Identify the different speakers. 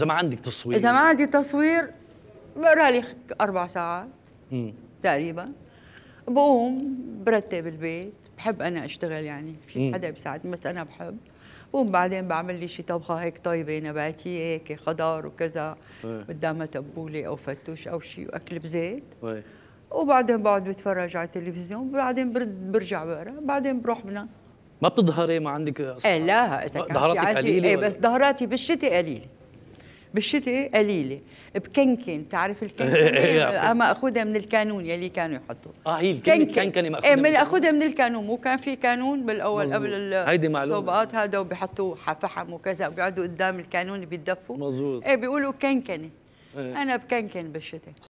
Speaker 1: اذا ما عندك تصوير اذا ما
Speaker 2: عندي تصوير بقرا لي اربع ساعات مم. تقريبا بقوم برتب البيت بحب انا اشتغل يعني في حدا بيساعدني بس انا بحب بقوم بعدين بعمل لي شي طبخه هيك طيبه نباتيه هيك خضار وكذا
Speaker 3: قدامها
Speaker 2: تبوله او فتوش او شي واكل بزيت وبعدين بقعد بتفرج على التلفزيون وبعدين برجع بقرا بعدين بروح بنام
Speaker 3: ما
Speaker 1: بتظهري ما عندك اصلا
Speaker 2: ايه لا اذا كان ظهراتك قليله ايه بس ظهراتي بالشتي قليله بالشتاء قليله بكنكن تعرف الكنكن ماخوذه من الكانون يلي كانوا يحطوا اه هي الكنكن كنكنه إيه، ماخوذه ايه من اخذها من الكانون مو كان في كانون بالاول مزبوط. قبل هيدي معلومه الصوبات هذا وبيحطوا فحم وكذا وبيقعدوا قدام الكانون بيتدفوا
Speaker 3: مزبوط ايه بيقولوا كنكنه إيه. انا بكنكن بالشتاء